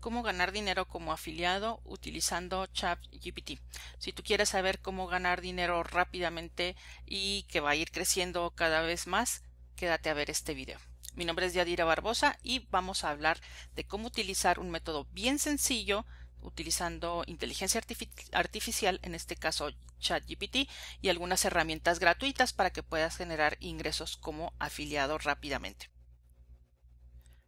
cómo ganar dinero como afiliado utilizando ChatGPT. Si tú quieres saber cómo ganar dinero rápidamente y que va a ir creciendo cada vez más, quédate a ver este video. Mi nombre es Yadira Barbosa y vamos a hablar de cómo utilizar un método bien sencillo utilizando inteligencia artificial, en este caso ChatGPT, y algunas herramientas gratuitas para que puedas generar ingresos como afiliado rápidamente.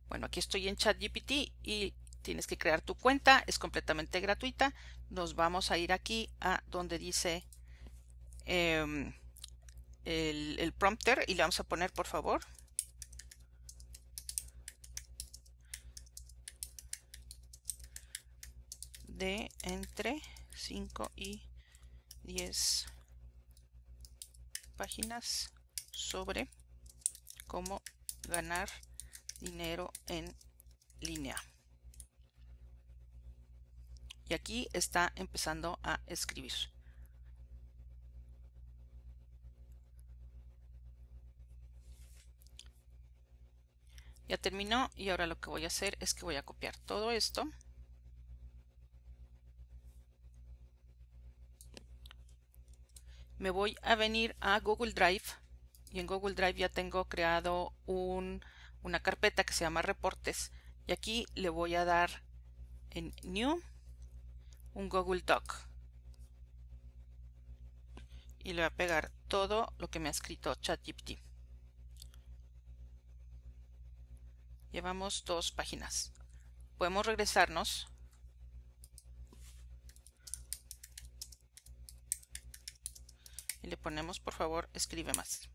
Bueno, aquí estoy en ChatGPT y tienes que crear tu cuenta, es completamente gratuita. Nos vamos a ir aquí a donde dice em, el, el, prompter y le vamos a poner, por favor. De entre 5 y 10 páginas sobre cómo ganar dinero en línea y aquí está empezando a escribir. Ya terminó y ahora lo que voy a hacer es que voy a copiar todo esto. Me voy a venir a Google Drive y en Google Drive ya tengo creado una carpeta que se llama reportes y aquí le voy a dar en New un Google Doc y le voy a pegar todo lo que me ha escrito ChatGPT. Llevamos dos páginas. Podemos regresarnos y le ponemos por favor escribe más.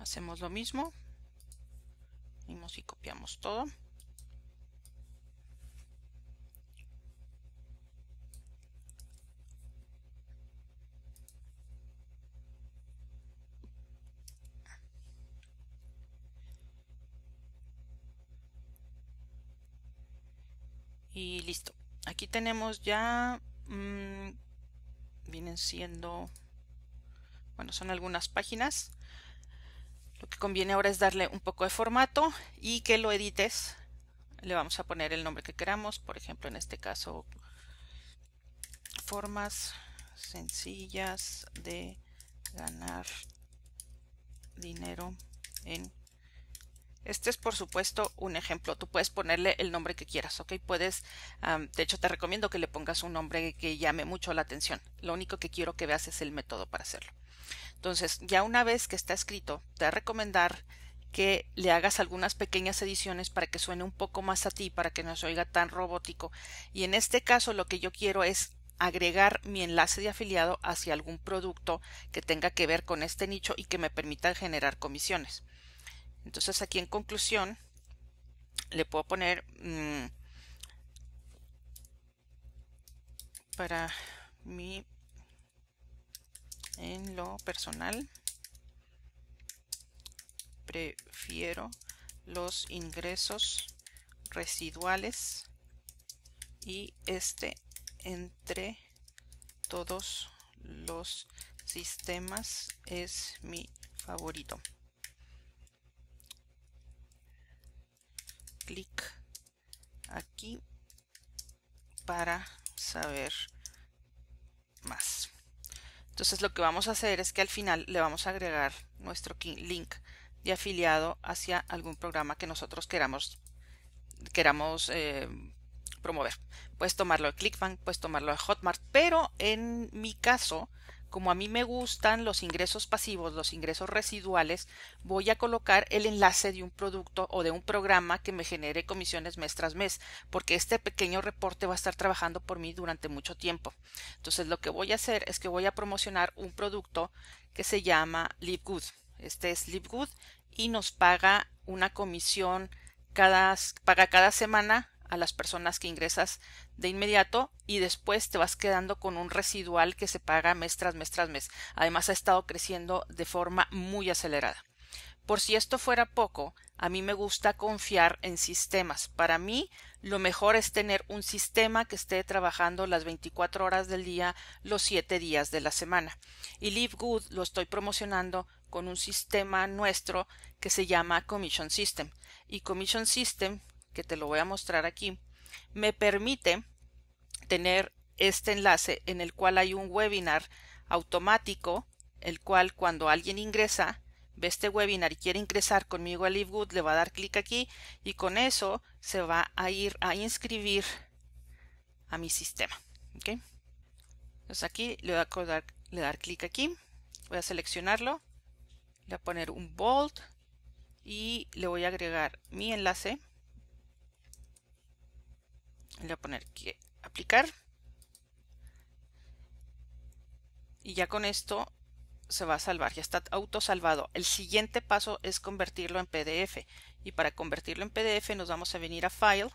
Hacemos lo mismo. y copiamos todo. Y listo. Aquí tenemos ya, mm, vienen siendo, bueno, son algunas páginas. Lo que conviene ahora es darle un poco de formato y que lo edites. Le vamos a poner el nombre que queramos, por ejemplo, en este caso, formas sencillas de ganar dinero en este es, por supuesto, un ejemplo. Tú puedes ponerle el nombre que quieras, ¿ok? Puedes, de hecho, te recomiendo que le pongas un nombre que llame mucho la atención. Lo único que quiero que veas es el método para hacerlo. Entonces, ya una vez que está escrito, te voy a recomendar que le hagas algunas pequeñas ediciones para que suene un poco más a ti, para que no se oiga tan robótico. Y en este caso, lo que yo quiero es agregar mi enlace de afiliado hacia algún producto que tenga que ver con este nicho y que me permita generar comisiones. Entonces aquí en conclusión le puedo poner mm, para mí en lo personal prefiero los ingresos residuales y este entre todos los sistemas es mi favorito. clic aquí para saber más. Entonces lo que vamos a hacer es que al final le vamos a agregar nuestro link de afiliado hacia algún programa que nosotros queramos, queramos eh, promover. Puedes tomarlo de ClickBank, puedes tomarlo de Hotmart, pero en mi caso como a mí me gustan los ingresos pasivos, los ingresos residuales, voy a colocar el enlace de un producto o de un programa que me genere comisiones mes tras mes, porque este pequeño reporte va a estar trabajando por mí durante mucho tiempo. Entonces lo que voy a hacer es que voy a promocionar un producto que se llama LiveGood. Este es LiveGood y nos paga una comisión cada, paga cada semana a las personas que ingresas de inmediato y después te vas quedando con un residual que se paga mes tras mes tras mes. Además ha estado creciendo de forma muy acelerada. Por si esto fuera poco, a mí me gusta confiar en sistemas. Para mí, lo mejor es tener un sistema que esté trabajando las 24 horas del día, los 7 días de la semana. Y Live Good lo estoy promocionando con un sistema nuestro que se llama Commission System. Y Commission System que te lo voy a mostrar aquí, me permite tener este enlace en el cual hay un webinar automático, el cual cuando alguien ingresa, ve este webinar y quiere ingresar conmigo a LiveGood, le va a dar clic aquí y con eso se va a ir a inscribir a mi sistema. okay Entonces aquí le voy a dar, dar clic aquí, voy a seleccionarlo, le voy a poner un bold y le voy a agregar mi enlace. Le voy a poner que aplicar. Y ya con esto se va a salvar, ya está autosalvado. El siguiente paso es convertirlo en PDF. Y para convertirlo en PDF nos vamos a venir a File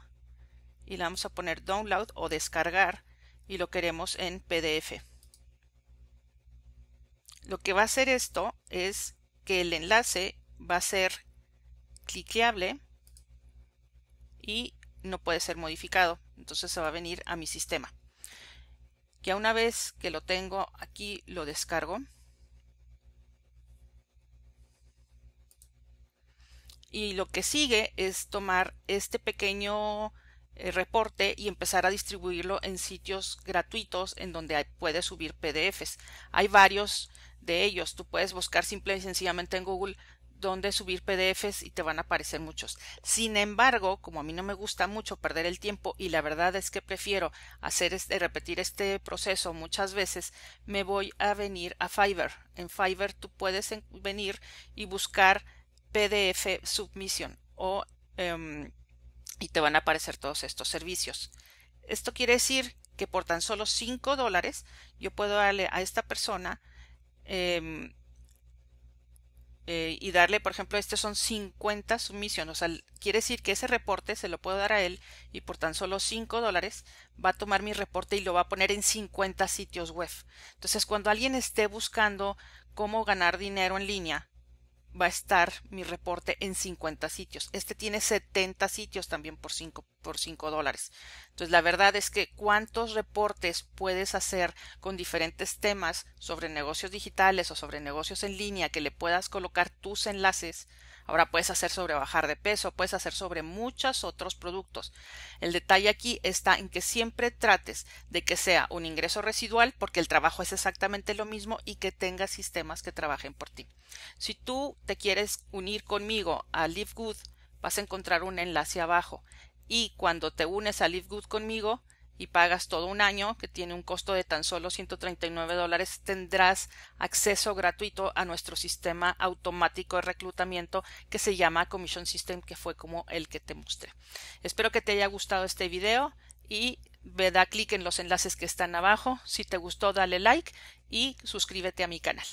y le vamos a poner Download o Descargar y lo queremos en PDF. Lo que va a hacer esto es que el enlace va a ser cliqueable y no puede ser modificado. Entonces se va a venir a mi sistema. Ya una vez que lo tengo aquí, lo descargo. Y lo que sigue es tomar este pequeño eh, reporte y empezar a distribuirlo en sitios gratuitos en donde puede subir PDFs. Hay varios de ellos. Tú puedes buscar simple y sencillamente en Google donde subir PDFs y te van a aparecer muchos. Sin embargo, como a mí no me gusta mucho perder el tiempo y la verdad es que prefiero hacer este, repetir este proceso muchas veces, me voy a venir a Fiverr. En Fiverr tú puedes venir y buscar PDF submission o em, y te van a aparecer todos estos servicios. Esto quiere decir que por tan solo 5 dólares yo puedo darle a esta persona em, eh, y darle, por ejemplo, este son 50 sumisiones O sea, quiere decir que ese reporte se lo puedo dar a él y por tan solo 5 dólares va a tomar mi reporte y lo va a poner en 50 sitios web. Entonces, cuando alguien esté buscando cómo ganar dinero en línea, va a estar mi reporte en 50 sitios. Este tiene 70 sitios también por 5 por 5 dólares. Entonces, la verdad es que cuántos reportes puedes hacer con diferentes temas sobre negocios digitales o sobre negocios en línea que le puedas colocar tus enlaces. Ahora puedes hacer sobre bajar de peso, puedes hacer sobre muchos otros productos. El detalle aquí está en que siempre trates de que sea un ingreso residual porque el trabajo es exactamente lo mismo y que tengas sistemas que trabajen por ti. Si tú te quieres unir conmigo a Live vas a encontrar un enlace abajo y cuando te unes a LiveGood conmigo y pagas todo un año, que tiene un costo de tan solo 139 dólares, tendrás acceso gratuito a nuestro sistema automático de reclutamiento que se llama Commission System, que fue como el que te mostré. Espero que te haya gustado este video y ve da clic en los enlaces que están abajo. Si te gustó, dale like y suscríbete a mi canal.